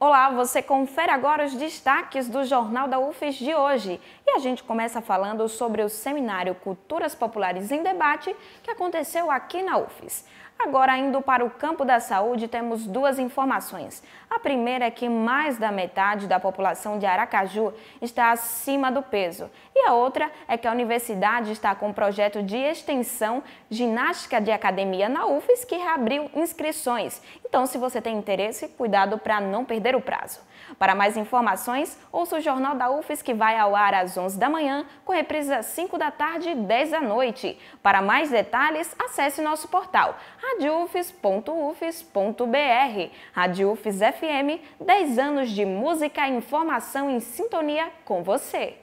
Olá, você confere agora os destaques do Jornal da UFES de hoje. E a gente começa falando sobre o seminário Culturas Populares em Debate que aconteceu aqui na UFES. Agora, indo para o campo da saúde, temos duas informações. A primeira é que mais da metade da população de Aracaju está acima do peso. E a outra é que a universidade está com um projeto de extensão ginástica de academia na UFES que reabriu inscrições. Então, se você tem interesse, cuidado para não perder o prazo. Para mais informações, ouça o Jornal da UFES que vai ao ar às 11 da manhã, com reprise às 5 da tarde e 10 da noite. Para mais detalhes, acesse nosso portal radiufis.ufis.br. Rádio FM, 10 anos de música e informação em sintonia com você.